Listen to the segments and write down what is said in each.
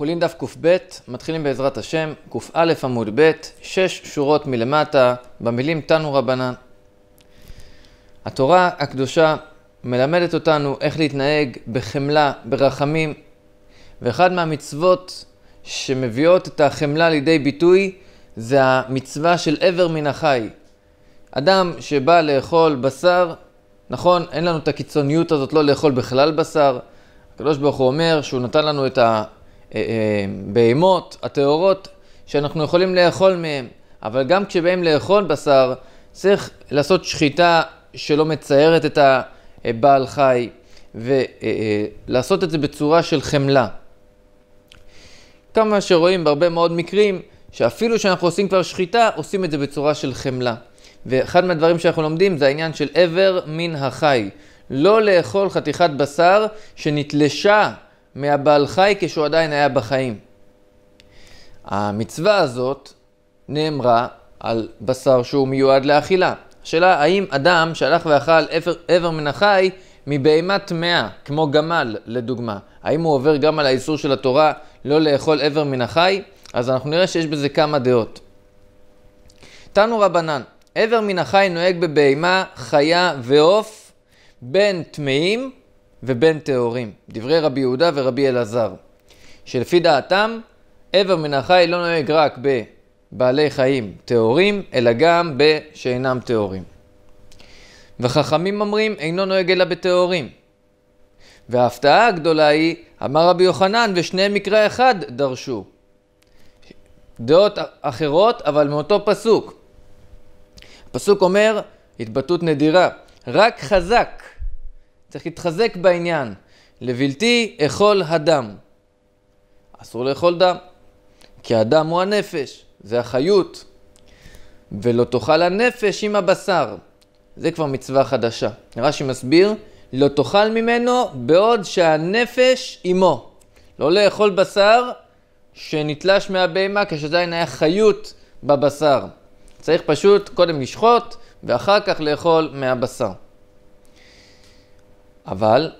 חולין דף קב, מתחילים בעזרת השם, קא עמוד ב, שש שורות מלמטה, במילים תנו רבנן. התורה הקדושה מלמדת אותנו איך להתנהג בחמלה, ברחמים, ואחד מהמצוות שמביאות את החמלה לידי ביטוי זה המצווה של איבר מן החי. אדם שבא לאכול בשר, נכון, אין לנו את הקיצוניות הזאת לא לאכול בכלל בשר. הקדוש ברוך הוא אומר שהוא נתן לנו את אה, אה, בהימות הטהורות שאנחנו יכולים לאכול מהם, אבל גם כשבאים לאכול בשר צריך לעשות שחיטה שלא מציירת את הבעל חי ולעשות אה, את זה בצורה של חמלה. כמה שרואים בהרבה מאוד מקרים שאפילו שאנחנו עושים כבר שחיטה עושים את זה בצורה של חמלה. ואחד מהדברים שאנחנו לומדים זה העניין של איבר מן החי. לא לאכול חתיכת בשר שנתלשה מהבעל חי כשהוא עדיין היה בחיים. המצווה הזאת נאמרה על בשר שהוא מיועד לאכילה. השאלה האם אדם שהלך ואכל איבר, מן החי מבהמה טמאה, כמו גמל לדוגמה, האם הוא עובר גם על האיסור של התורה לא לאכול איבר מן החי? אז אנחנו נראה שיש בזה כמה דעות. תנו רבנן, איבר מן החי נוהג בבהמה, חיה ועוף, בין טמאים ובין טהורים, דברי רבי יהודה ורבי אלעזר, שלפי דעתם, עבר מן החי לא נוהג רק בבעלי חיים טהורים, אלא גם בשאינם טהורים. וחכמים אומרים, אינו נוהג אלא בטהורים. וההפתעה הגדולה היא, אמר רבי יוחנן, ושני מקרה אחד דרשו. דעות אחרות, אבל מאותו פסוק. הפסוק אומר, התבטאות נדירה, רק חזק צריך להתחזק בעניין. לבלתי אכול הדם. אסור לאכול דם, כי הדם הוא הנפש, זה החיות. ולא תאכל הנפש עם הבשר. זה כבר מצווה חדשה. רש"י מסביר, לא תאכל ממנו בעוד שהנפש עמו. לא לאכול בשר שנתלש מהבהמה כשעדיין היה חיות בבשר. צריך פשוט קודם לשחוט ואחר כך לאכול מהבשר. אבל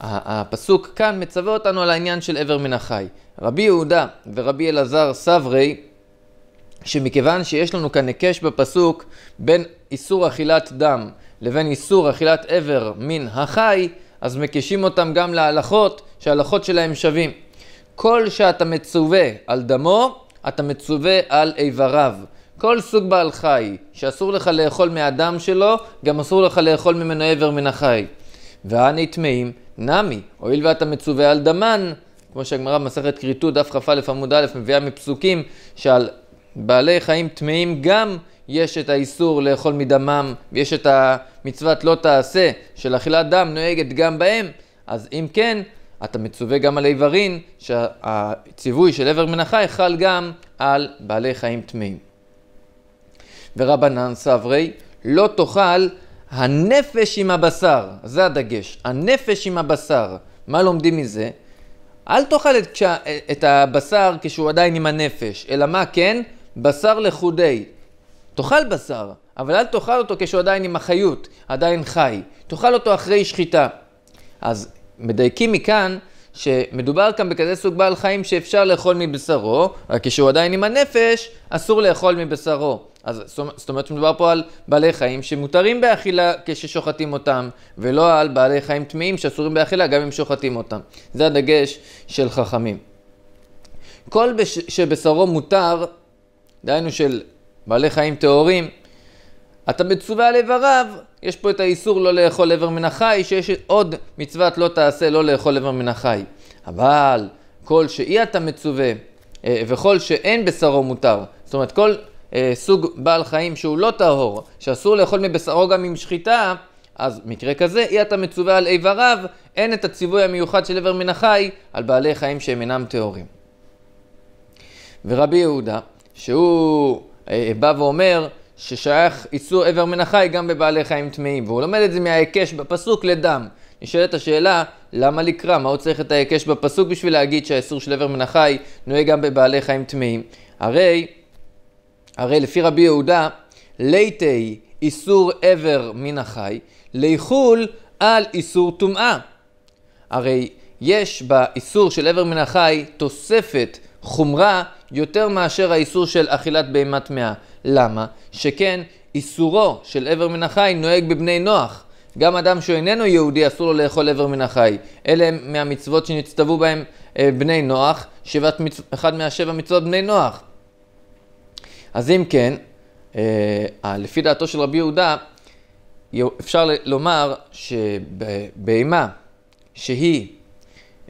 הפסוק כאן מצווה אותנו על העניין של איבר מן החי. רבי יהודה ורבי אלעזר סברי, שמכיוון שיש לנו כאן היקש בפסוק בין איסור אכילת דם לבין איסור אכילת איבר מן החי, אז מקישים אותם גם להלכות, שההלכות שלהם שווים. כל שאתה מצווה על דמו, אתה מצווה על איבריו. כל סוג בעל חי שאסור לך לאכול מהדם שלו, גם אסור לך לאכול ממנו איבר מן החי. טמאים, נמי, הואיל ואתה מצווה על דמן, כמו שהגמרא במסכת כריתות, דף כ"א עמוד א', מביאה מפסוקים שעל בעלי חיים טמאים גם יש את האיסור לאכול מדמם, ויש את המצוות לא תעשה של אכילת דם נוהגת גם בהם, אז אם כן, אתה מצווה גם על איברין, שהציווי של איבר מן החי חל גם על בעלי חיים טמאים. ורבנן סברי, לא תאכל הנפש עם הבשר, זה הדגש, הנפש עם הבשר. מה לומדים מזה? אל תאכל את, כשה, את הבשר כשהוא עדיין עם הנפש, אלא מה כן? בשר לחודי. תאכל בשר, אבל אל תאכל אותו כשהוא עדיין עם החיות, עדיין חי. תאכל אותו אחרי שחיטה. אז מדייקים מכאן שמדובר כאן בכזה סוג בעל חיים שאפשר לאכול מבשרו, רק כשהוא עדיין עם הנפש, אסור לאכול מבשרו. אז זאת אומרת שמדובר פה על בעלי חיים שמותרים באכילה כששוחטים אותם, ולא על בעלי חיים טמאים שאסורים באכילה גם אם שוחטים אותם. זה הדגש של חכמים. כל בש... שבשרו מותר, דהיינו של בעלי חיים טהורים, אתה מצווה על איבריו, יש פה את האיסור לא לאכול איבר מן החי, שיש עוד מצוות לא תעשה לא לאכול איבר מן החי. אבל כל שאי אתה מצווה, אה, וכל שאין בשרו מותר, זאת אומרת כל אה, סוג בעל חיים שהוא לא טהור, שאסור לאכול מבשרו גם עם שחיטה, אז מקרה כזה, אי אתה מצווה על איבריו, אין את הציווי המיוחד של איבר מן החי על בעלי חיים שהם אינם טהורים. ורבי יהודה, שהוא אה, בא ואומר, ששייך איסור איבר מן החי גם בבעלי חיים טמאים, והוא לומד את זה מההיקש בפסוק לדם. נשאלת השאלה, למה לקרא? מה הוא צריך את ההיקש בפסוק בשביל להגיד שהאיסור של איבר מן החי נוהג גם בבעלי חיים טמאים? הרי, הרי לפי רבי יהודה, ליתי איסור איבר מן החי, ליחול על איסור טומאה. הרי יש באיסור של איבר מן החי תוספת חומרה יותר מאשר האיסור של אכילת בהמה טמאה. למה? שכן איסורו של איבר מן החי נוהג בבני נוח. גם אדם שהוא איננו יהודי אסור לו לאכול איבר מן החי. אלה הם מהמצוות שנצטוו בהם אה, בני נוח, שבעת מצו... אחד מהשבע מצוות בני נוח. אז אם כן, אה, לפי דעתו של רבי יהודה, אפשר לומר שבהמה שהיא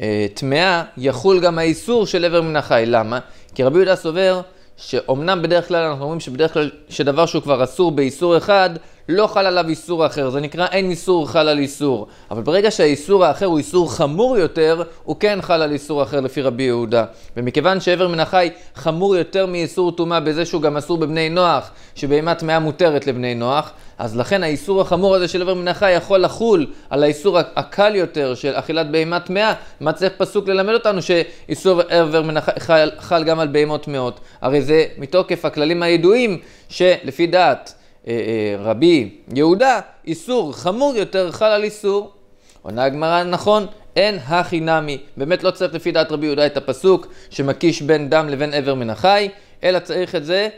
אה, טמאה, אה, יחול גם האיסור של איבר מן החי. למה? כי רבי יהודה סובר שאומנם בדרך כלל אנחנו אומרים שבדרך כלל, שדבר שהוא כבר אסור באיסור אחד, לא חל עליו איסור אחר. זה נקרא אין איסור חל על איסור. אבל ברגע שהאיסור האחר הוא איסור חמור יותר, הוא כן חל על איסור אחר לפי רבי יהודה. ומכיוון שאיבר מן החי חמור יותר מאיסור טומאה בזה שהוא גם אסור בבני נוח, שבהמה טמאה מותרת לבני נוח, אז לכן האיסור החמור הזה של איבר מן החי יכול לחול על האיסור הקל יותר של אכילת בהמה טמאה. מה צריך פסוק ללמד אותנו שאיסור איבר מן החי חל גם על בהמות טמאות? הרי זה מתוקף הכללים הידועים שלפי דעת אה, אה, רבי יהודה, איסור חמור יותר חל על איסור. עונה הגמרא, נכון, אין הכי נמי. באמת לא צריך לפי דעת רבי יהודה את הפסוק שמקיש בין דם לבין עבר מן החי, אלא צריך את זה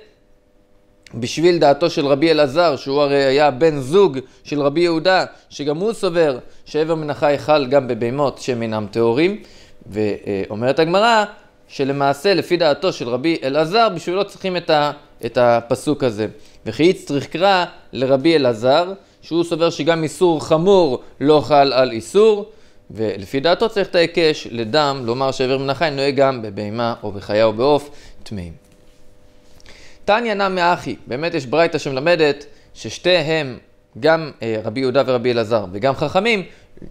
בשביל דעתו של רבי אלעזר, שהוא הרי היה בן זוג של רבי יהודה, שגם הוא סובר שאיבר מן החי חל גם בבהמות שהם אינם טהורים, ואומרת הגמרא שלמעשה לפי דעתו של רבי אלעזר, בשבילו צריכים את, ה, את הפסוק הזה. וכי יצטריך קרא לרבי אלעזר, שהוא סובר שגם איסור חמור לא חל על איסור, ולפי דעתו צריך את ההיקש לדם, לומר שאיבר מן החי נוהג גם בבהמה או בחיה או בעוף טמאים. תניא נמי אחי, באמת יש ברייתא שמלמדת ששתיהם, גם אה, רבי יהודה ורבי אלעזר וגם חכמים,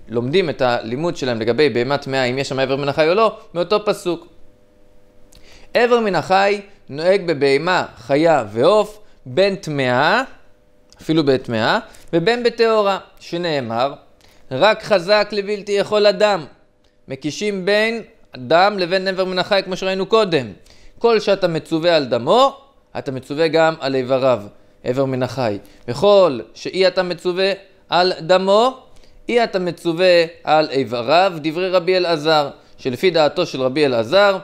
לומדים את הלימוד שלהם לגבי בהמה טמאה, אם יש שם איבר מן החי או לא, מאותו פסוק. איבר מן החי נוהג בבהמה, חיה ועוף, בין טמאה, אפילו בין טמאה, ובין בטהורה, שנאמר, רק חזק לבלתי יכול אדם. מקישים בין דם לבין איבר מן החי, כמו שראינו קודם. כל שאתה מצווה על דמו, אתה מצווה גם על איבריו, איבר מן החי. וכל שאי אתה מצווה על דמו, אי אתה מצווה על איבריו, דברי רבי אלעזר, שלפי דעתו של רבי אלעזר,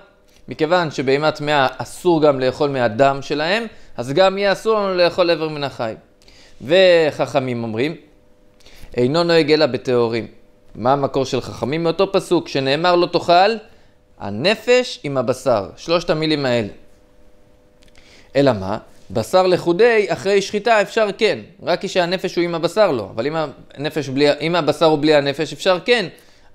מכיוון שבהמה טמאה אסור גם לאכול מהדם שלהם, אז גם יהיה אסור לנו לאכול איבר מן החי. וחכמים אומרים, אינו נוהג אלא בטהורים. מה המקור של חכמים? מאותו פסוק שנאמר לא תאכל הנפש עם הבשר, שלושת המילים האלה. אלא מה? בשר לכודי, אחרי שחיטה אפשר כן, רק כשהנפש הוא עם הבשר לא, אבל אם, הנפש בלי, אם הבשר הוא בלי הנפש אפשר כן,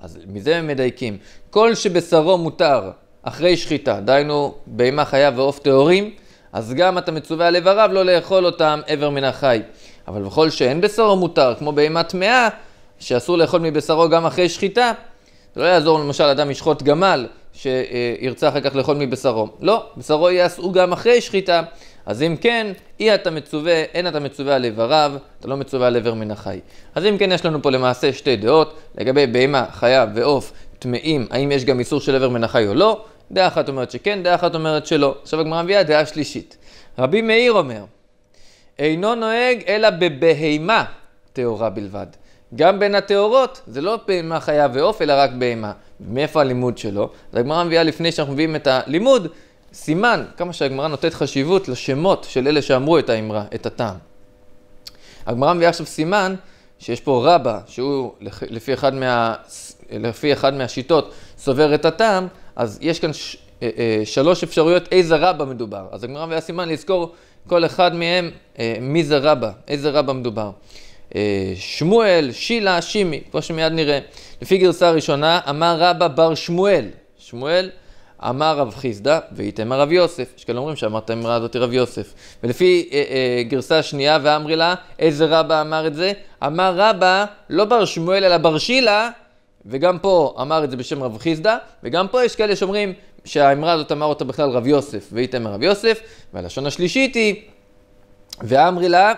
אז מזה הם מדייקים. כל שבשרו מותר אחרי שחיטה, דהיינו בהמה חיה ועוף טהורים, אז גם אתה מצווה על איבריו לא לאכול אותם איבר מן החי. אבל בכל שאין בשרו מותר, כמו בהמה טמאה, שאסור לאכול מבשרו גם אחרי שחיטה, זה לא יעזור למשל אדם ישחוט גמל, שירצה אחר כך לאכול מבשרו. לא, בשרו יעשו גם אחרי שחיטה. אז אם כן, אי אתה מצווה, אין אתה מצווה על איבריו, אתה לא מצווה על איבר מן החי. אז אם כן, יש לנו פה למעשה שתי דעות, לגבי בהמה, חיה ועוף טמאים, האם יש גם איסור של איבר מן החי או לא, דעה אחת אומרת שכן, דעה אחת אומרת שלא. עכשיו הגמרא מביאה דעה שלישית. רבי מאיר אומר, אינו נוהג אלא בבהמה טהורה בלבד. גם בין הטהורות, זה לא בהמה חיה ועוף, אלא רק בהמה. מאיפה הלימוד שלו? אז הגמרא מביאה לפני שאנחנו מביאים את הלימוד, סימן כמה שהגמרא נותנת חשיבות לשמות של אלה שאמרו את האמרה, את הטעם. הגמרא מביאה עכשיו סימן שיש פה רבה, שהוא לפי אחד, מה, לפי אחד מהשיטות סובר את הטעם, אז יש כאן ש, אה, אה, שלוש אפשרויות איזה רבה מדובר. אז הגמרא מביאה סימן לזכור כל אחד מהם אה, מי זה רבה, איזה רבה מדובר. אה, שמואל, שילה, שימי, כמו שמיד נראה. לפי גרסה ראשונה, אמר רבא בר שמואל, שמואל אמר רב חיסדא ואיתם הרב יוסף. יש כאלה אומרים שאמרת האמרה הזאת רב יוסף. ולפי אה, אה, גרסה שנייה ואמרי לה, איזה רבא אמר את זה? אמר רבא לא בר שמואל אלא בר שילה, וגם פה אמר את זה בשם רב חיסדא, וגם פה יש כאלה שאומרים שהאמרה הזאת אמר אותה בכלל רב יוסף ואיתם הרב יוסף, והלשון השלישית היא, ואמרי לה,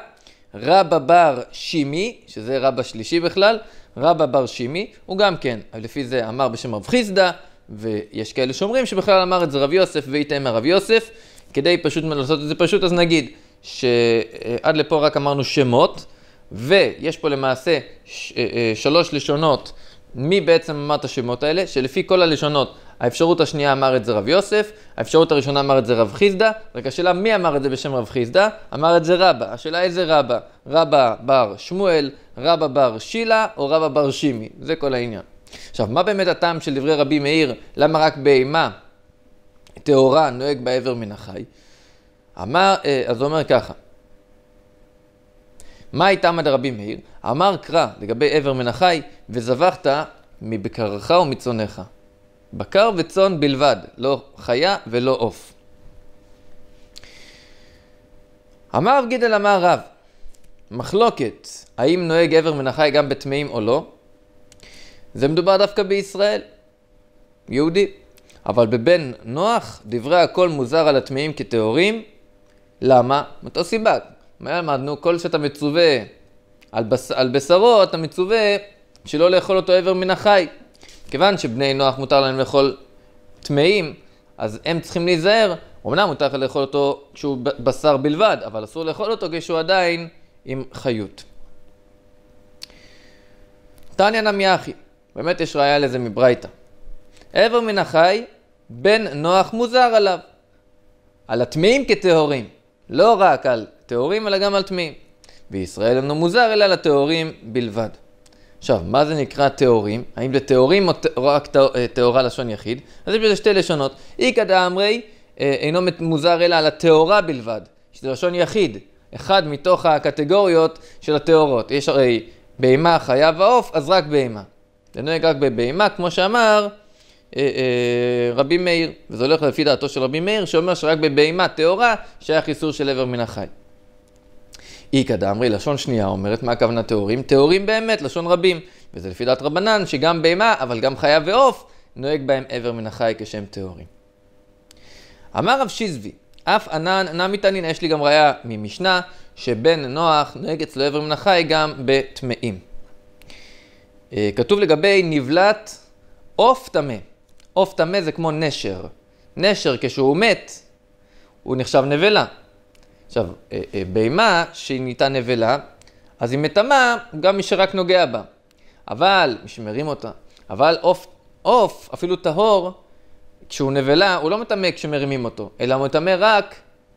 רבא בר שימי, שזה רבא שלישי בכלל, רבא בר שימי, הוא גם כן, לפי זה אמר בשם רב חיסדא, ויש כאלה שאומרים שבכלל אמר את זה רב יוסף ואיתם הרב יוסף, כדי פשוט לעשות את זה פשוט, אז נגיד שעד לפה רק אמרנו שמות, ויש פה למעשה ש... אה, אה, שלוש לשונות. מי בעצם אמר את השמות האלה? שלפי כל הלשונות, האפשרות השנייה אמר את זה רב יוסף, האפשרות הראשונה אמר את זה רב חיסדא, רק השאלה מי אמר את זה בשם רב חיסדא? אמר את זה רבא. השאלה איזה רבא? רבא בר שמואל, רבא בר שילה או רבא בר שימי. זה כל העניין. עכשיו, מה באמת הטעם של דברי רבי מאיר, למה רק בהמה טהורה נוהג בעבר מן החי? אמר, אה, אז הוא אומר ככה, מה הייתה מד רבי מאיר? אמר קרא לגבי עבר מן החי, וזבחת מבקרך ומצונך. בקר וצאן בלבד, לא חיה ולא עוף. אמר רב גידל אמר רב, מחלוקת האם נוהג עבר מן החי גם בטמאים או לא, זה מדובר דווקא בישראל, יהודי. אבל בבן נוח, דברי הכל מוזר על הטמאים כטהורים. למה? מאותה סיבה, מה למדנו, כל שאתה מצווה על, בש... על בשרו, אתה מצווה שלא לאכול אותו עבר מן החי. כיוון שבני נוח מותר להם לאכול טמאים, אז הם צריכים להיזהר. אמנם מותר לך לאכול אותו כשהוא בשר בלבד, אבל אסור לאכול אותו כשהוא עדיין עם חיות. תניא נמי אחי, באמת יש ראיה לזה מברייתא. עבר מן החי, בן נוח מוזר עליו. על הטמאים כטהורים. לא רק על טהורים, אלא גם על טמאים. וישראל אינו מוזר, אלא על הטהורים בלבד. עכשיו, מה זה נקרא טהורים? האם זה טהורים או רק אה, טהורה לשון יחיד? אז יש בזה שתי לשונות. איכא דאמרי אה, אינו מוזר אלא על הטהורה בלבד, שזה לשון יחיד, אחד מתוך הקטגוריות של הטהורות. יש הרי בהמה, חיה ועוף, אז רק בהמה. זה נוהג רק בבהמה, כמו שאמר אה, אה, רבי מאיר, וזה הולך לפי דעתו של רבי מאיר, שאומר שרק בבהימה טהורה שייך איסור של איבר מן החי. איכא דאמרי, לשון שנייה אומרת, מה הכוונה טהורים? טהורים באמת, לשון רבים. וזה לפי דעת רבנן, שגם בהמה, אבל גם חיה ועוף, נוהג בהם איבר מן החי כשם טהורים. אמר רב שיזבי, אף ענן נמי מתעניין, יש לי גם ראיה ממשנה, שבן נוח נוהג אצלו איבר מן החי גם בטמאים. אה, כתוב לגבי נבלת עוף טמא. עוף טמא זה כמו נשר. נשר, כשהוא מת, הוא נחשב נבלה. עכשיו, אה, אה, בהמה שהיא נהייתה נבלה, אז היא מטמאה גם מי שרק נוגע בה. אבל, משמרים אותה, אבל עוף, עוף, אפילו טהור, כשהוא נבלה, הוא לא מטמא כשמרימים אותו, אלא הוא מטמא רק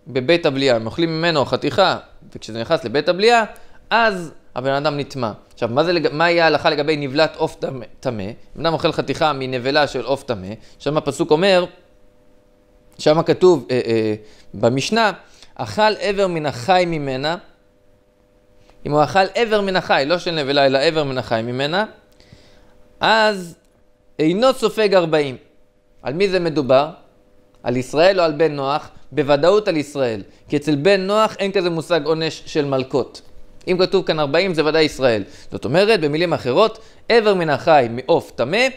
בבית הבליעה. הם אוכלים ממנו חתיכה, וכשזה נכנס לבית הבליעה, אז הבן אדם נטמע. עכשיו, מה, לג... מה יהיה ההלכה לגבי נבלת עוף טמא? בן אדם אוכל חתיכה מנבלה של עוף טמא, שם הפסוק אומר, שם כתוב אה, אה, במשנה, אכל אבר מן החי ממנה, אם הוא אכל אבר מן החי, לא של נבלה, אלא אבר מן החי ממנה, אז אינו סופג ארבעים. על מי זה מדובר? על ישראל או על בן נוח? בוודאות על ישראל, כי אצל בן נוח אין כזה מושג עונש של מלקות. אם כתוב כאן 40 זה ודאי ישראל. זאת אומרת, במילים אחרות, איבר מן החי מעוף טמא,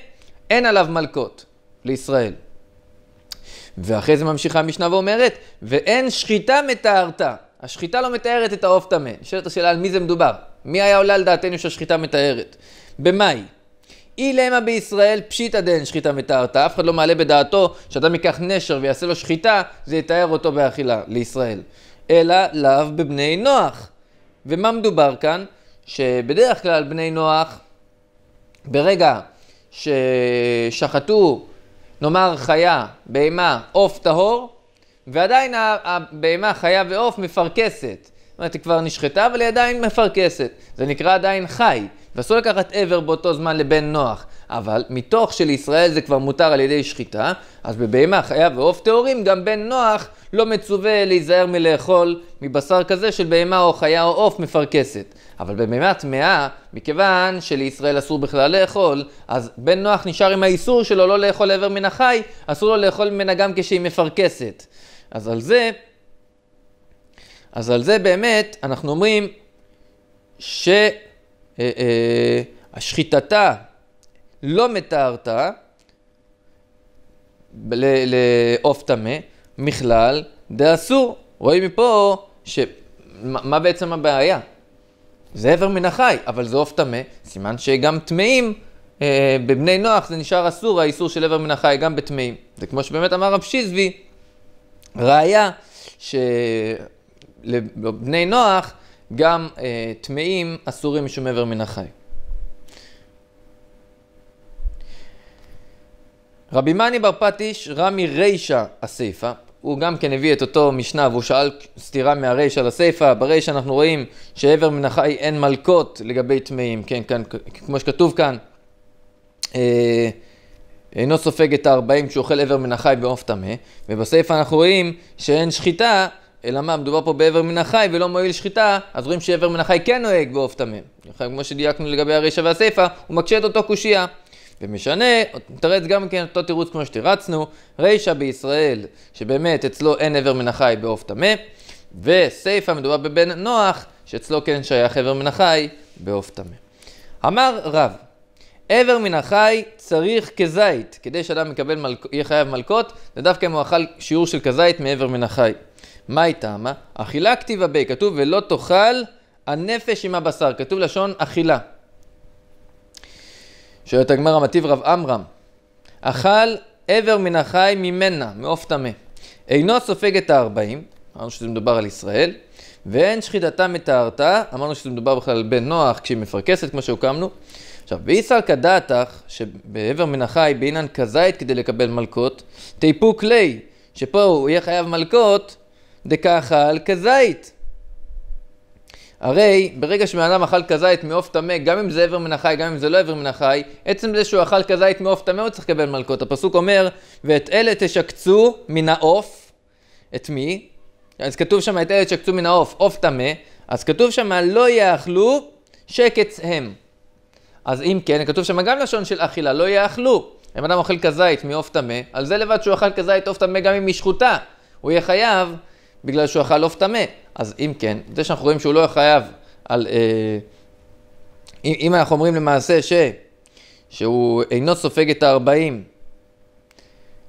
אין עליו מלקות לישראל. ואחרי זה ממשיכה המשנה ואומרת, ואין שחיטה מטהרתה. השחיטה לא מתארת את העוף טמא. נשאלת השאלה על מי זה מדובר. מי היה עולה על דעתנו שהשחיטה מתארת? במאי. אי למה בישראל פשיטא דן שחיטה מטהרתא. אף אחד לא מעלה בדעתו שאדם ייקח נשר ויעשה לו שחיטה, זה יטהר אותו באכילה לישראל. אלא לאו בבני נוח. ומה מדובר כאן? שבדרך כלל בני נוח, ברגע ששחטו, נאמר חיה, בהמה, עוף טהור, ועדיין הבהמה, חיה ועוף מפרכסת. זאת אומרת, היא כבר נשחטה, אבל היא עדיין מפרכסת. זה נקרא עדיין חי. ואסור לקחת עבר באותו זמן לבן נוח. אבל מתוך שלישראל זה כבר מותר על ידי שחיטה, אז בבהמה, חיה ועוף טהורים גם בן נוח לא מצווה להיזהר מלאכול מבשר כזה של בהמה או חיה או עוף מפרכסת. אבל בבהמה טמאה, מכיוון שלישראל אסור בכלל לאכול, אז בן נוח נשאר עם האיסור שלו לא לאכול עבר מן החי, אסור לו לאכול ממנה גם כשהיא מפרכסת. אז על זה, אז על זה באמת אנחנו אומרים ש... אה, אה, השחיטתה לא מתארת לעוף טמא, מכלל דאסור. רואים מפה ש... מה בעצם הבעיה? זה עבר מן החי, אבל זה עוף טמא, סימן שגם טמאים, אה, בבני נוח זה נשאר אסור, האיסור של עבר מן החי גם בטמאים. זה כמו שבאמת אמר רב שיזבי, ראיה שלבני נוח גם אה, טמאים אה, אסורים משום עבר מן החי. רבי מאני בר פטיש, רמי רישא הסיפא, הוא גם כן הביא את אותו משנה והוא שאל סתירה מהרישא לסיפא, ברישא אנחנו רואים שעבר מן החי אין מלקות לגבי טמאים, כן, כאן, כמו שכתוב כאן, אה, אינו סופג את הארבעים כשהוא אוכל עבר מן החי בעוף טמא, ובסיפא אנחנו רואים שאין שחיטה אלא מה, מדובר פה באיבר מן החי ולא מועיל שחיטה, אז רואים שאיבר מן החי כן נוהג בעוף טמא. נכון, כמו שדייקנו לגבי הרישא והסיפא, הוא מקשה את אותו קושייה. ומשנה, נתרץ גם כן אותו תירוץ כמו שתירצנו, רישא בישראל, שבאמת אצלו אין איבר מן החי בעוף טמא, וסיפא מדובר בבן נוח, שאצלו כן שייך איבר מן החי בעוף טמא. אמר רב, איבר מן החי צריך כזית, כדי שאדם יקבל מלק... יהיה חייב מלקות, זה דווקא אם הוא אכל שיעור של כזית מאיבר מן החי. מה היא טעמה? אכילה כתיבה ב, כתוב ולא תאכל הנפש עם הבשר, כתוב לשון אכילה. שואלת הגמרא מטיב רב עמרם, אכל עבר מן החי ממנה, מעוף טמא. אינו סופג את הארבעים, אמרנו שזה מדובר על ישראל, ואין שחידתה מטהרתה, אמרנו שזה מדובר בכלל על בן נוח כשהיא מפרכסת כמו שהוקמנו. עכשיו, ואיסר כדעתך, שבעבר מן החי בעינן כזית כדי לקבל מלקות, תיפוק לי, שפה הוא יהיה חייב מלקות, דקאכל כזית. הרי ברגע שבן אכל כזית מעוף טמא, גם אם זה איבר מן החי, גם אם זה לא איבר מן החי, עצם זה שהוא אכל כזית מעוף טמא הוא צריך לקבל מלקות. הפסוק אומר, ואת אלה תשקצו מן העוף, את מי? אז כתוב שם את אלה תשקצו מן העוף, עוף טמא, אז כתוב שם לא יאכלו שקץ הם. אז אם כן, כתוב שם גם לשון של אכילה, לא יאכלו. אם אדם אוכל כזית מעוף טמא, על זה לבד שהוא אכל כזית עוף טמא גם אם היא שחוטה. הוא יהיה חייב בגלל שהוא אכל עוף טמא. אז אם כן, זה שאנחנו רואים שהוא לא חייב על... אה, אם, אם אנחנו אומרים למעשה ש, שהוא אינו סופג את הארבעים,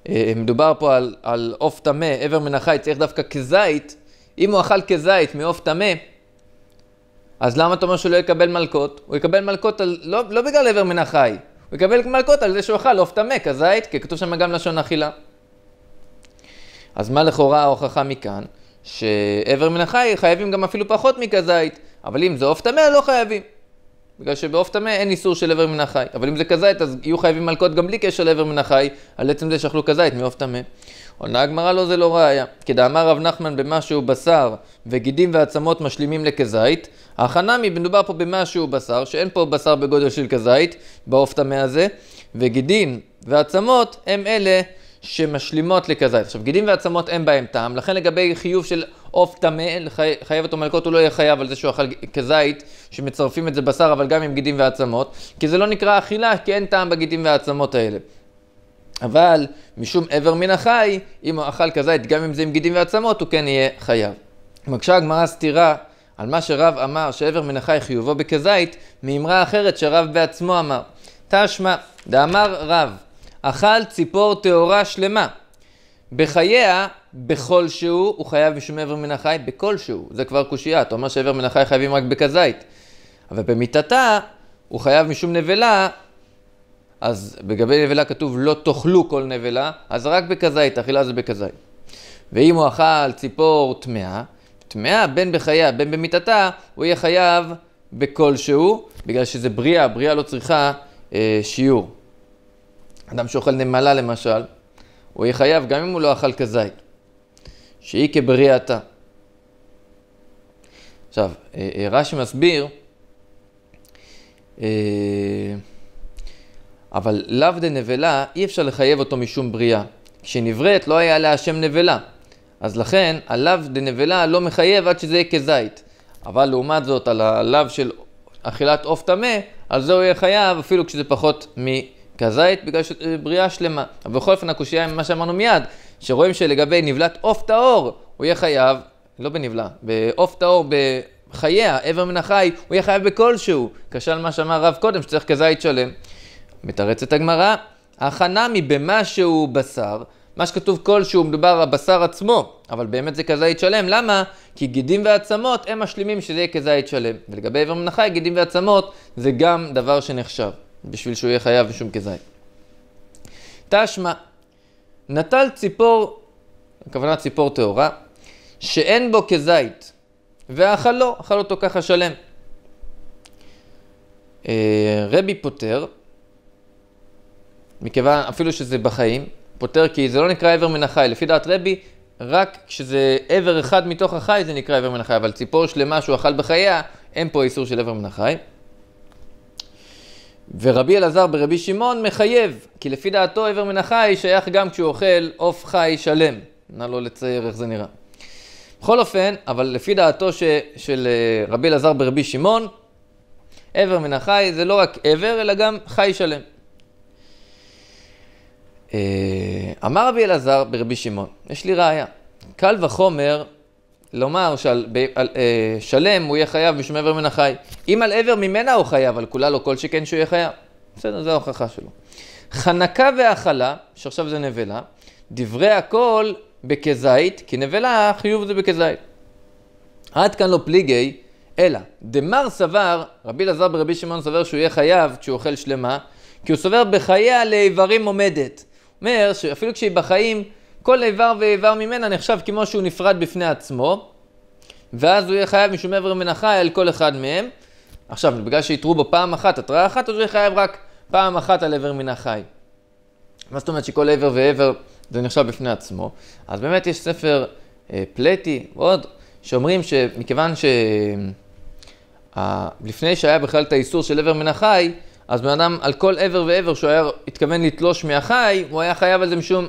אה, מדובר פה על עוף טמא, איבר מן החי צריך דווקא כזית, אם הוא אכל כזית מעוף טמא, אז למה אתה אומר שהוא לא יקבל מלקות? הוא יקבל מלקות על, לא, לא בגלל איבר מן החי, הוא יקבל מלקות על זה שהוא אכל עוף טמא, כזית, כי כתוב שם גם לשון אכילה. אז מה לכאורה ההוכחה מכאן? שאיבר מן החי חייבים גם אפילו פחות מכזית, אבל אם זה עוף טמא לא חייבים. בגלל שבעוף טמא אין איסור של איבר מן החי, אבל אם זה כזית אז יהיו חייבים מלקות גם בלי קשר לאיבר מן החי, על עצם זה שאכלו כזית מעוף טמא. עונה הגמרא לו לא, זה לא ראיה, דאמר רב נחמן במשהו בשר וגידים ועצמות משלימים לכזית, החנמי מדובר פה במשהו בשר, שאין פה בשר בגודל של כזית, בעוף טמא הזה, וגידים ועצמות הם אלה שמשלימות לכזית. עכשיו, גידים ועצמות אין בהם טעם, לכן לגבי חיוב של עוף טמא, חי... חייב אותו מלקות, הוא לא יהיה חייב על זה שהוא אכל כזית, שמצרפים את זה בשר, אבל גם עם גידים ועצמות, כי זה לא נקרא אכילה, כי אין טעם בגידים והעצמות האלה. אבל משום איבר מן החי, אם הוא אכל כזית, גם אם זה עם גידים ועצמות, הוא כן יהיה חייב. מקשה הגמרא סתירה על מה שרב אמר, שאיבר מן החי חיובו בכזית, מאמרה אחרת שרב בעצמו אמר. תשמע, דאמר רב, אכל ציפור טהורה שלמה. בחייה, בכל שהוא, הוא חייב משום איבר מן החי, בכל שהוא. זה כבר קושייה, אתה אומר שאיבר מן החי חייבים רק בכזית. אבל במיתתה, הוא חייב משום נבלה, אז בגבי נבלה כתוב לא תאכלו כל נבלה, אז רק בכזית, אכילה זה בכזית. ואם הוא אכל ציפור טמאה, טמאה בין בחייה בין במיתתה, הוא יהיה חייב בכל שהוא, בגלל שזה בריאה, בריאה לא צריכה אה, שיעור. אדם שאוכל נמלה למשל, הוא יהיה חייב גם אם הוא לא אכל כזית, שהיא כבריאתה. עכשיו, אה, אה, רש"י מסביר, אה, אבל לאו דנבלה, אי אפשר לחייב אותו משום בריאה. כשנבראת לא היה לה השם נבלה. אז לכן, הלאו דנבלה לא מחייב עד שזה יהיה כזית. אבל לעומת זאת, על הלאו של אכילת עוף טמא, על זה הוא יהיה חייב אפילו כשזה פחות מ... כזית בגלל אה, בריאה שלמה. אבל בכל אופן הקושייה היא מה שאמרנו מיד, שרואים שלגבי נבלת עוף טהור, הוא יהיה חייב, לא בנבלה, בעוף טהור בחייה, איבר מן החי, הוא יהיה חייב בכלשהו. כשל מה שאמר הרב קודם, שצריך כזית שלם. מתרצת הגמרא, החנמי שהוא בשר, מה שכתוב כלשהו מדובר הבשר עצמו, אבל באמת זה כזית שלם, למה? כי גידים ועצמות הם משלימים שזה יהיה כזית שלם. ולגבי עבר מן החי, גידים ועצמות זה גם דבר שנחשב. בשביל שהוא יהיה חייב בשום כזית. תשמע, נטל ציפור, הכוונה ציפור טהורה, שאין בו כזית, ואכל לו, אכל אותו ככה שלם. אה, רבי פוטר, מכיוון, אפילו שזה בחיים, פוטר כי זה לא נקרא איבר מן החי. לפי דעת רבי, רק כשזה איבר אחד מתוך החי זה נקרא איבר מן החי, אבל ציפור שלמה שהוא אכל בחייה, אין פה איסור של איבר מן החי. ורבי אלעזר ברבי שמעון מחייב, כי לפי דעתו עבר מן החי שייך גם כשהוא אוכל עוף חי שלם. נא לא לצייר איך זה נראה. בכל אופן, אבל לפי דעתו ש, של אה, רבי אלעזר ברבי שמעון, עבר מן החי זה לא רק עבר, אלא גם חי שלם. אה, אמר רבי אלעזר ברבי שמעון, יש לי ראיה. קל וחומר לומר שעל ב, על, אה, שלם הוא יהיה חייב משום איבר מן החי. אם על איבר ממנה הוא חייב, על כולה לא כל שכן שהוא יהיה חייב. בסדר, זו ההוכחה שלו. חנקה והכלה, שעכשיו זה נבלה, דברי הכל בכזית, כי נבלה, חיוב זה בכזית. עד כאן לא פליגי, אלא דמר סבר, רבי אלעזר ברבי שמעון סבר שהוא יהיה חייב כשהוא אוכל שלמה, כי הוא סובר בחייה לאיברים עומדת. אומר שאפילו כשהיא בחיים, כל איבר ואיבר ממנה נחשב כמו שהוא נפרד בפני עצמו, ואז הוא יהיה חייב משום איבר מן החי על כל אחד מהם. עכשיו, בגלל שהתרו בו פעם אחת, התראה אחת, אז הוא יהיה חייב רק פעם אחת על איבר מן החי. מה זאת אומרת שכל איבר ואיבר זה נחשב בפני עצמו? אז באמת יש ספר אה, פלטי, עוד, שאומרים שמכיוון ש... אה, לפני שהיה בכלל את האיסור של איבר מן החי, אז בן אדם על כל איבר ואיבר שהוא היה התכוון לתלוש מהחי, הוא היה חייב על זה משום,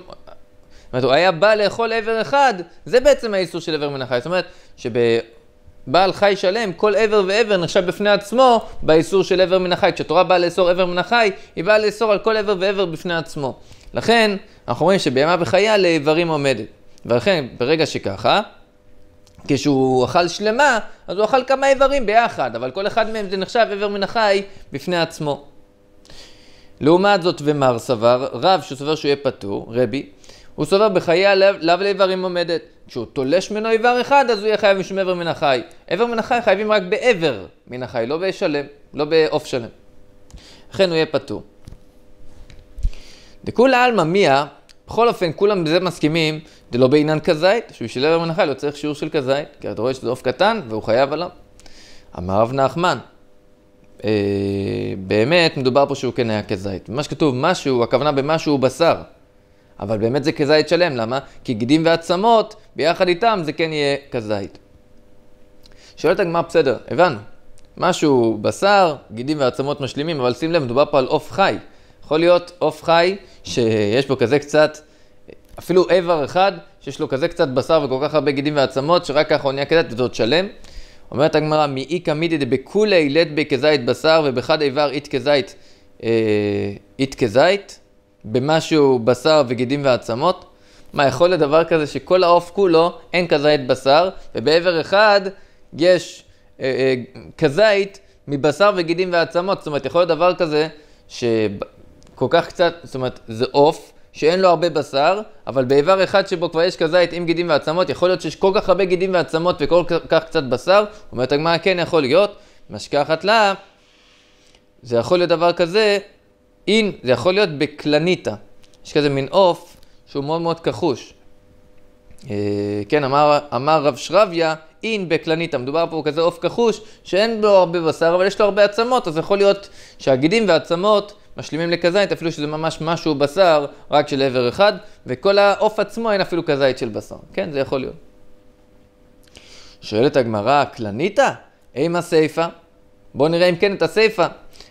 אומרת, הוא היה בא לאכול איבר אחד, זה בעצם האיסור של איבר מן החי. זאת אומרת, שבבעל חי שלם, כל איבר ואיבר נחשב בפני עצמו באיסור של איבר מן החי. כשהתורה באה לאסור איבר מן החי, היא באה לאסור על כל איבר ואיבר בפני עצמו. לכן, אנחנו רואים שבימה וחיה לאיברים עומדת. ולכן, ברגע שככה, כשהוא אכל שלמה, אז הוא אכל כמה איברים ביחד, אבל כל אחד מהם זה נחשב איבר מן החי בפני עצמו. לעומת זאת, ומר סבר, רב שסובר שהוא יהיה פטור, רבי, הוא סובר בחיי הלב, לאו לאיברים עומדת. כשהוא תולש ממנו איבר אחד, אז הוא יהיה חייב משום איבר מן החי. איבר מן החי חייבים רק באיבר מן החי, לא בשלם, לא בעוף שלם. לכן הוא יהיה פטור. דכולי עלמא מיה, בכל אופן, כולם בזה מסכימים, זה לא בעניין כזית, שבשביל איבר מן החי לא צריך שיעור של כזית, כי אתה רואה שזה עוף קטן והוא חייב עליו. אמר רב נחמן, אה, באמת מדובר פה שהוא כן היה כזית. מה שכתוב משהו, הכוונה במשהו הוא בשר. אבל באמת זה כזית שלם, למה? כי גידים ועצמות, ביחד איתם זה כן יהיה כזית. שואלת הגמרא, בסדר, הבנו. משהו בשר, גידים ועצמות משלימים, אבל שים לב, מדובר פה על עוף חי. יכול להיות עוף חי שיש בו כזה קצת, אפילו איבר אחד, שיש לו כזה קצת בשר וכל כך הרבה גידים ועצמות, שרק ככה הוא נהיה כזית וזה עוד שלם. אומרת הגמרא, מאי קמידי דבקולי לד בי כזית בשר ובחד איבר אית כזית אה, אית כזית. במשהו בשר וגידים ועצמות? מה, יכול להיות דבר כזה שכל העוף כולו אין כזית בשר, ובעבר אחד יש אה, אה, כזית מבשר וגידים ועצמות. זאת אומרת, יכול להיות דבר כזה שכל כך קצת, זאת אומרת, זה עוף שאין לו הרבה בשר, אבל באיבר אחד שבו כבר יש כזית עם גידים ועצמות, יכול להיות שיש כל כך הרבה גידים ועצמות וכל כך קצת בשר, אומרת הגמרא כן יכול להיות, משכחת לה, זה יכול להיות דבר כזה אין, זה יכול להיות בקלניטה. יש כזה מין עוף שהוא מאוד מאוד כחוש. אה, כן, אמר, אמר רב שרביה, אין בקלניתא. מדובר פה כזה עוף כחוש, שאין בו הרבה בשר, אבל יש לו הרבה עצמות, אז יכול להיות שהגידים והעצמות משלימים לכזית, אפילו שזה ממש משהו בשר, רק של עבר אחד, וכל העוף עצמו אין אפילו כזית של בשר. כן, זה יכול להיות. שואלת הגמרא, קלניתא? אימה סיפא? בואו נראה אם כן את הסיפא.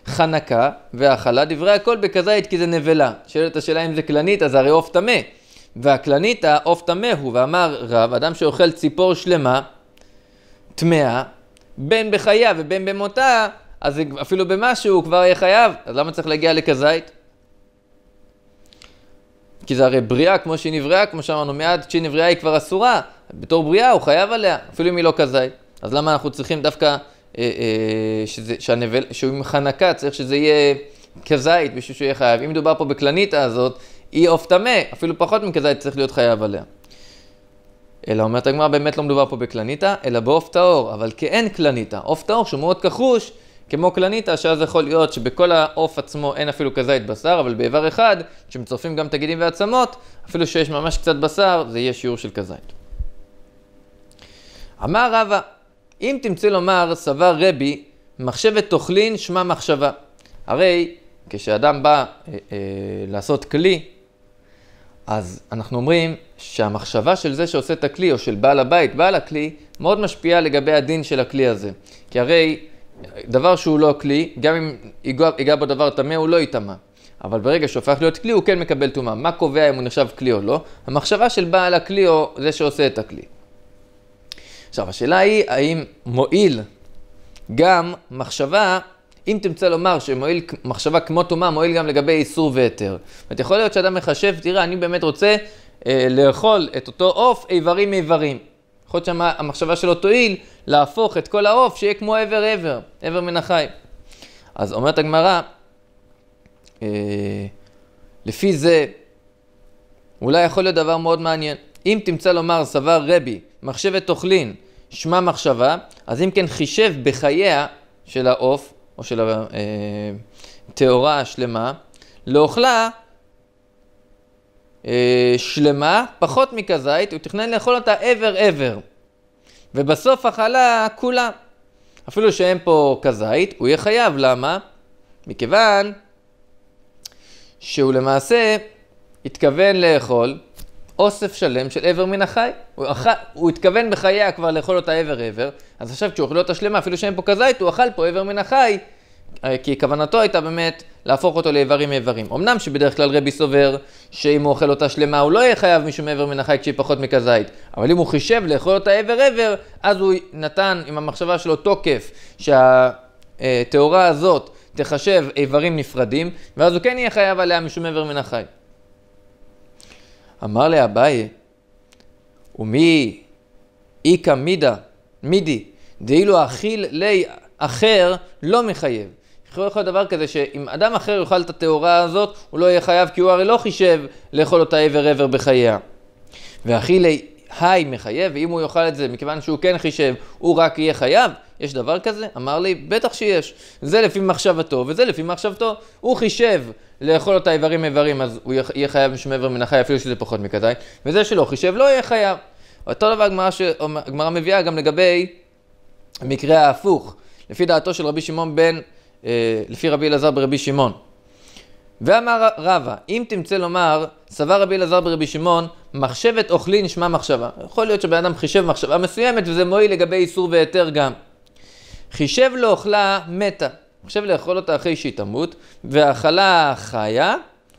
חנקה והאכלה דברי הכל בכזית כי זה נבלה. שואלת השאלה אם זה כלנית, אז הרי עוף טמא. והכלנית, העוף טמא הוא, ואמר רב, אדם שאוכל ציפור שלמה, טמאה, בין בחייו ובין במותה, אז אפילו במשהו הוא כבר יהיה חייב, אז למה צריך להגיע לכזית? כי זה הרי בריאה כמו שהיא נבראה, כמו שאמרנו, מיד כשהיא נבראה היא כבר אסורה, בתור בריאה הוא חייב עליה, אפילו אם היא לא כזית. אז למה אנחנו צריכים דווקא אה, אה, שזה, שהנבל, שהוא עם חנקה, צריך שזה יהיה כזית בשביל שהוא יהיה חייב. אם מדובר פה בכלניתה הזאת, היא עוף טמא, אפילו פחות מכזית צריך להיות חייב עליה. אלא אומרת הגמרא, באמת לא מדובר פה בכלניתה, אלא בעוף טהור, אבל כאין כלניתה. עוף טהור שהוא מאוד כחוש, כמו כלניתה, שאז יכול להיות שבכל העוף עצמו אין אפילו כזית בשר, אבל באיבר אחד, כשמצרפים גם תגידים ועצמות, אפילו שיש ממש קצת בשר, זה יהיה שיעור של כזית. אמר רבא, אם תמצא לומר, סבר רבי, מחשבת תוכלין שמה מחשבה. הרי כשאדם בא אה, אה, לעשות כלי, אז אנחנו אומרים שהמחשבה של זה שעושה את הכלי, או של בעל הבית, בעל הכלי, מאוד משפיעה לגבי הדין של הכלי הזה. כי הרי דבר שהוא לא כלי, גם אם ייגע, ייגע בו דבר טמא, הוא לא יטמא. אבל ברגע שהופך להיות כלי, הוא כן מקבל טומאה. מה קובע אם הוא נחשב כלי או לא? המחשבה של בעל הכלי או זה שעושה את הכלי. עכשיו, השאלה היא, האם מועיל גם מחשבה, אם תמצא לומר שמועיל מחשבה כמו טומאה, מועיל גם לגבי איסור והיתר. זאת אומרת, יכול להיות שאדם מחשב, תראה, אני באמת רוצה אה, לאכול את אותו עוף איברים מאיברים. יכול להיות שהמחשבה שלו תועיל להפוך את כל העוף שיהיה כמו עבר עבר, עבר מן החי. אז אומרת הגמרא, אה, לפי זה, אולי יכול להיות דבר מאוד מעניין. אם תמצא לומר סבר רבי מחשבת אוכלין שמע מחשבה, אז אם כן חישב בחייה של העוף או של הטהורה אה, השלמה, לאוכלה אה, שלמה, פחות מכזית, הוא תכנן לאכול אותה עבר עבר. ובסוף אכלה כולה. אפילו שאין פה כזית, הוא יהיה חייב, למה? מכיוון שהוא למעשה התכוון לאכול אוסף שלם של איבר מן החי. הוא, אכ... הוא התכוון בחייה כבר לאכול אותה איבר איבר, אז עכשיו כשהוא אוכל אותה שלמה, אפילו שאין פה כזית, הוא אכל פה איבר מן החי, אה, כי כוונתו הייתה באמת להפוך אותו לאיברים איברים. אמנם שבדרך כלל רבי סובר שאם הוא אוכל אותה שלמה, הוא לא יהיה חייב משום איבר מן החי כשהיא פחות מכזית, אבל אם הוא חישב לאכול אותה איבר איבר, אז הוא נתן עם המחשבה שלו תוקף שהטהורה הזאת תחשב איברים נפרדים, ואז הוא כן יהיה חייב עליה משום איבר מן החי. אמר לאביי, ומי איכא מידה, מידי, דאילו אכיל לי אחר לא מחייב. יכול להיות דבר כזה שאם אדם אחר יאכל את הטהורה הזאת, הוא לא יהיה חייב כי הוא הרי לא חישב לאכול אותה עבר עבר בחייה. ואכיל לי היי מחייב, ואם הוא יאכל את זה מכיוון שהוא כן חישב, הוא רק יהיה חייב? יש דבר כזה? אמר לי, בטח שיש. זה לפי מחשבתו וזה לפי מחשבתו. הוא חישב לאכול אותה איברים איברים, אז הוא יהיה חייב משום איבר מן החי, אפילו שזה פחות מכזי, וזה שלא חישב לא יהיה חייב. אותו דבר הגמרא ש... מביאה גם לגבי המקרה ההפוך, לפי דעתו של רבי שמעון בן, אה, לפי רבי אלעזר ברבי שמעון. ואמר רבא, אם תמצא לומר, סבר רבי אלעזר ברבי שמעון, מחשבת אוכלין שמה מחשבה. יכול להיות שבן אדם חישב מחשבה מסוימת, וזה מועיל לגבי איסור והיתר גם. חישב לאוכלה מתה. עכשיו לאכול אותה אחרי שהיא תמות, והאכלה חיה,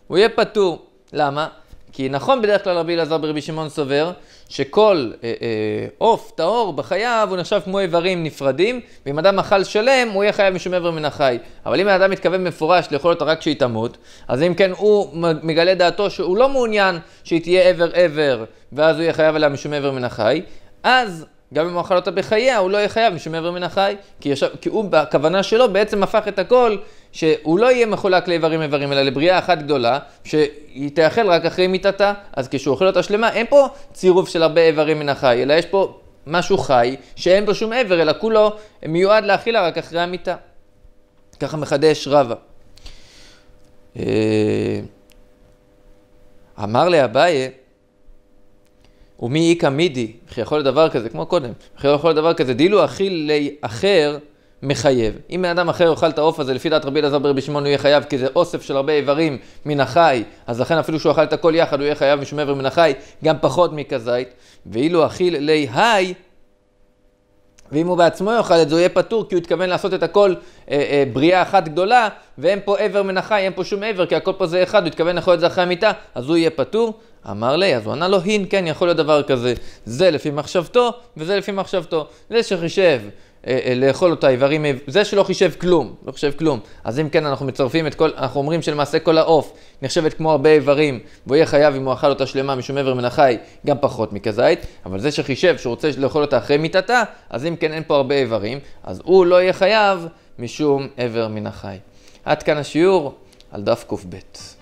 הוא יהיה פטור. למה? כי נכון בדרך כלל רבי אלעזר ברבי שמעון סובר שכל אה, אה, עוף טהור בחייו הוא נחשב כמו איברים נפרדים, ואם אדם אכל שלם הוא יהיה חייב משום איבר מן החי. אבל אם האדם מתכוון מפורש לאכול אותה רק כשהיא תמות, אז אם כן הוא מגלה דעתו שהוא לא מעוניין שהיא תהיה איבר איבר, ואז הוא יהיה חייב עליה משום איבר מן החי, אז גם אם הוא אכל אותה בחייה, הוא לא יהיה חייב משום איבר מן החי. כי, ישב, כי הוא, בכוונה שלו, בעצם הפך את הכל, שהוא לא יהיה מחולק לאיברים איברים, אלא לבריאה אחת גדולה, שהיא תאכל רק אחרי מיטתה, אז כשהוא אוכל אותה שלמה, אין פה צירוף של הרבה איברים מן החי, אלא יש פה משהו חי, שאין בו שום איבר, אלא כולו מיועד לאכילה רק אחרי המיטה. ככה מחדש רבא. אה, אמר לאביי, ומי איכא מידי, וכי יכול לדבר כזה, כמו קודם, וכי יכול לדבר כזה, דילו אכילי אחר מחייב. אם בן אדם אחר יאכל את העוף הזה, לפי דעת רבי אלעזר ברבי שמעון הוא יהיה חייב, כי זה אוסף של הרבה איברים מן החי, אז לכן אפילו שהוא אכל את הכל יחד, הוא יהיה חייב משום איבר מן החי, גם פחות מכזית. ואילו אכיל לי היי, ואם הוא בעצמו יאכל את זה, הוא יהיה פטור, כי הוא התכוון לעשות את הכל אה, אה, בריאה אחת גדולה, ואין פה איבר מן החי, אין פה שום איבר, כי הכל פה זה אחד, הוא התכוון לאכול את זה אחרי המיטה, אז הוא יהיה פטור. אמר לי, אז הוא ענה לו, הין, כן, יכול להיות דבר כזה. זה לפי מחשבתו, וזה לפי מחשבתו. זה שחישב אה, אה, לאכול אותה איברים, זה שלא חישב כלום, לא חישב כלום. אז אם כן, אנחנו מצרפים את כל, אנחנו אומרים שלמעשה כל העוף נחשבת כמו הרבה איברים, והוא יהיה חייב אם הוא אכל אותה שלמה משום עבר מן החי, גם פחות מכזית. אבל זה שחישב שהוא רוצה לאכול אותה אחרי מיטתה, אז אם כן אין פה הרבה איברים, אז הוא לא יהיה חייב משום עבר מן החי. עד כאן השיעור על דף קב.